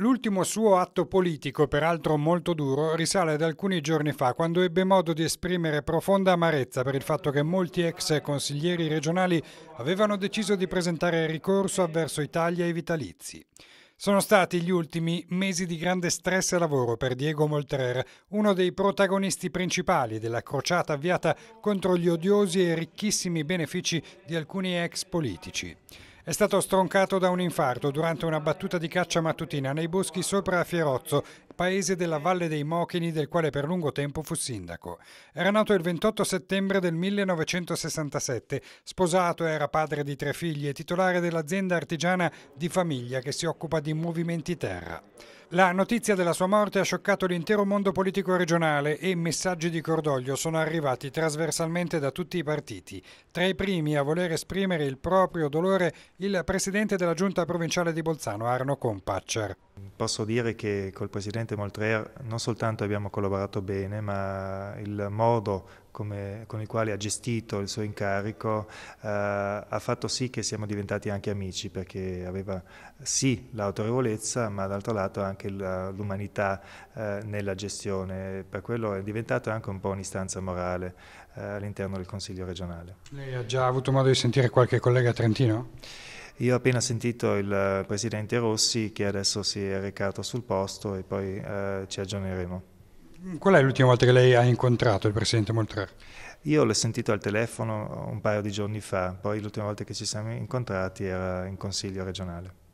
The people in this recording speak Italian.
L'ultimo suo atto politico, peraltro molto duro, risale ad alcuni giorni fa, quando ebbe modo di esprimere profonda amarezza per il fatto che molti ex consiglieri regionali avevano deciso di presentare ricorso avverso Italia e Vitalizi. Sono stati gli ultimi mesi di grande stress e lavoro per Diego Moltrer, uno dei protagonisti principali della crociata avviata contro gli odiosi e ricchissimi benefici di alcuni ex politici. È stato stroncato da un infarto durante una battuta di caccia mattutina nei boschi sopra Fierozzo, paese della Valle dei Mochini del quale per lungo tempo fu sindaco. Era nato il 28 settembre del 1967, sposato, era padre di tre figli e titolare dell'azienda artigiana di famiglia che si occupa di movimenti terra. La notizia della sua morte ha scioccato l'intero mondo politico regionale e messaggi di cordoglio sono arrivati trasversalmente da tutti i partiti. Tra i primi a voler esprimere il proprio dolore il presidente della giunta provinciale di Bolzano, Arno Compaccer. Posso dire che col presidente Moltrer non soltanto abbiamo collaborato bene, ma il modo come, con il quale ha gestito il suo incarico, eh, ha fatto sì che siamo diventati anche amici, perché aveva sì l'autorevolezza, ma dall'altro lato anche l'umanità eh, nella gestione. Per quello è diventato anche un po' un'istanza morale eh, all'interno del Consiglio regionale. Lei ha già avuto modo di sentire qualche collega trentino? Io ho appena sentito il eh, presidente Rossi che adesso si è recato sul posto e poi eh, ci aggiorneremo. Qual è l'ultima volta che lei ha incontrato il presidente Moltrare? Io l'ho sentito al telefono un paio di giorni fa, poi l'ultima volta che ci siamo incontrati era in consiglio regionale.